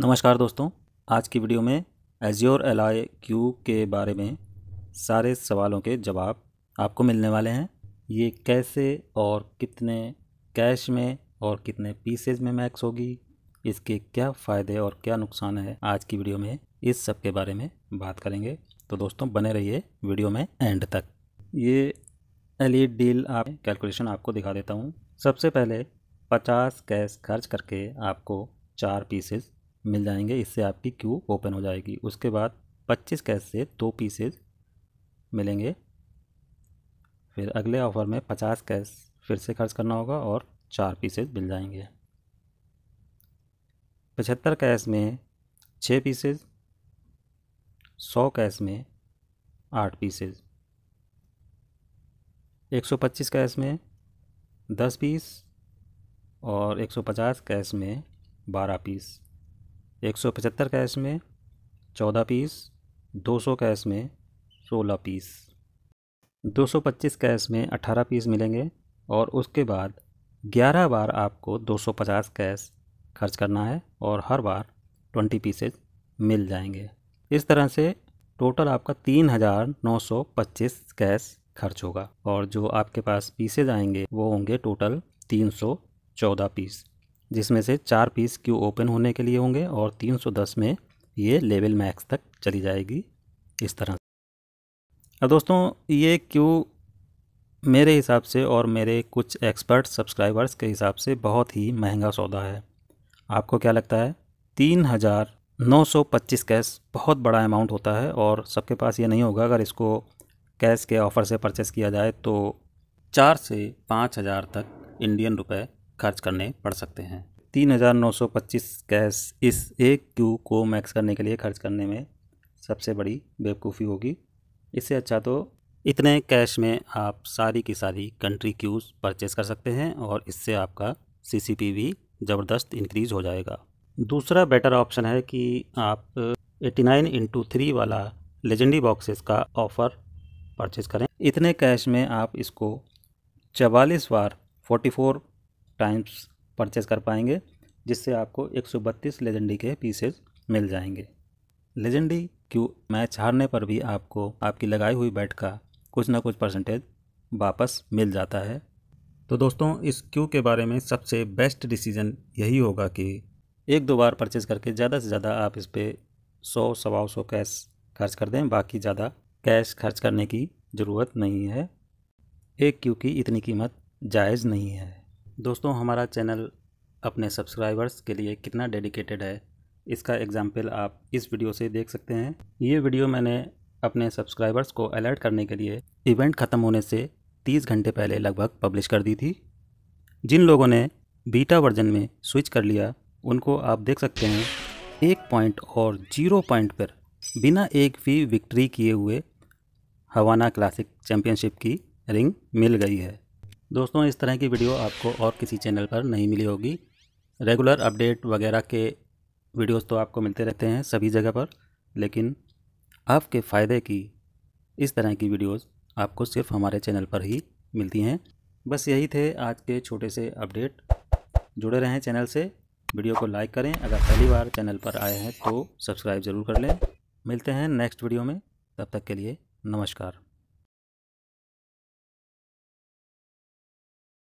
नमस्कार दोस्तों आज की वीडियो में एज्योर एल आई क्यू के बारे में सारे सवालों के जवाब आपको मिलने वाले हैं ये कैसे और कितने कैश में और कितने पीसेज में मैक्स होगी इसके क्या फ़ायदे और क्या नुकसान है आज की वीडियो में इस सब के बारे में बात करेंगे तो दोस्तों बने रहिए वीडियो में एंड तक ये एल डील आप कैलकुलेशन आपको दिखा देता हूँ सबसे पहले पचास कैश खर्च करके आपको चार पीसेज मिल जाएंगे इससे आपकी क्यू ओपन हो जाएगी उसके बाद पच्चीस कैश से दो पीसेज मिलेंगे फिर अगले ऑफ़र में पचास कैश फिर से खर्च करना होगा और चार पीसेज मिल जाएंगे पचहत्तर कैश में छः पीसेज सौ कैश में आठ पीसेज एक सौ पच्चीस कैश में दस पीस और एक सौ पचास कैश में बारह पीस एक सौ पचहत्तर कैश में चौदह पीस दो सौ कैश में सोलह पीस दो सौ पच्चीस कैश में अट्ठारह पीस मिलेंगे और उसके बाद ग्यारह बार आपको दो सौ पचास कैश खर्च करना है और हर बार ट्वेंटी पीसेज मिल जाएंगे इस तरह से टोटल आपका तीन हज़ार नौ सौ पच्चीस कैश खर्च होगा और जो आपके पास पीसेज आएंगे वो होंगे टोटल तीन सौ चौदह पीस जिसमें से चार पीस क्यू ओपन होने के लिए होंगे और 310 में ये लेवल मैक्स तक चली जाएगी इस तरह अब दोस्तों ये क्यू मेरे हिसाब से और मेरे कुछ एक्सपर्ट सब्सक्राइबर्स के हिसाब से बहुत ही महंगा सौदा है आपको क्या लगता है तीन हज़ार नौ सौ पच्चीस कैश बहुत बड़ा अमाउंट होता है और सबके पास ये नहीं होगा अगर इसको कैश के ऑफ़र से परचेस किया जाए तो चार से पाँच हज़ार तक इंडियन रुपए खर्च करने पड़ सकते हैं तीन हज़ार नौ सौ पच्चीस कैश इस एक क्यू को मैक्स करने के लिए खर्च करने में सबसे बड़ी बेवकूफ़ी होगी इससे अच्छा तो इतने कैश में आप सारी की सारी कंट्री क्यूज़ परचेज़ कर सकते हैं और इससे आपका सीसीपी भी ज़बरदस्त इंक्रीज़ हो जाएगा दूसरा बेटर ऑप्शन है कि आप 89 नाइन इंटू थ्री वाला लेजेंडी बॉक्सेस का ऑफ़र परचेज़ करें इतने कैश में आप इसको चवालीस बार 44 टाइम्स परचेज़ कर पाएंगे जिससे आपको एक सौ बत्तीस लेजेंडी के पीसेज मिल जाएंगे लेजेंडी क्यू मैच हारने पर भी आपको आपकी लगाई हुई बैट का कुछ ना कुछ परसेंटेज वापस मिल जाता है तो दोस्तों इस क्यू के बारे में सबसे बेस्ट डिसीजन यही होगा कि एक दो बार परचेज़ करके ज़्यादा से ज़्यादा आप इस पर सौ सवा सौ कैश खर्च कर दें बाकी ज़्यादा कैश खर्च करने की ज़रूरत नहीं है एक क्यू की इतनी कीमत जायज़ नहीं है दोस्तों हमारा चैनल अपने सब्सक्राइबर्स के लिए कितना डेडिकेटेड है इसका एग्ज़ाम्पल आप इस वीडियो से देख सकते हैं ये वीडियो मैंने अपने सब्सक्राइबर्स को अलर्ट करने के लिए इवेंट ख़त्म होने से 30 घंटे पहले लगभग पब्लिश कर दी थी जिन लोगों ने बीटा वर्जन में स्विच कर लिया उनको आप देख सकते हैं एक पॉइंट और जीरो पॉइंट पर बिना एक भी विक्ट्री किए हुए हवाना क्लासिक चैम्पियनशिप की रिंग मिल गई है दोस्तों इस तरह की वीडियो आपको और किसी चैनल पर नहीं मिली होगी रेगुलर अपडेट वगैरह के वीडियोस तो आपको मिलते रहते हैं सभी जगह पर लेकिन आपके फ़ायदे की इस तरह की वीडियोस आपको सिर्फ हमारे चैनल पर ही मिलती हैं बस यही थे आज के छोटे से अपडेट जुड़े रहें चैनल से वीडियो को लाइक करें अगर पहली बार चैनल पर आए हैं तो सब्सक्राइब ज़रूर कर लें मिलते हैं नेक्स्ट वीडियो में तब तक के लिए नमस्कार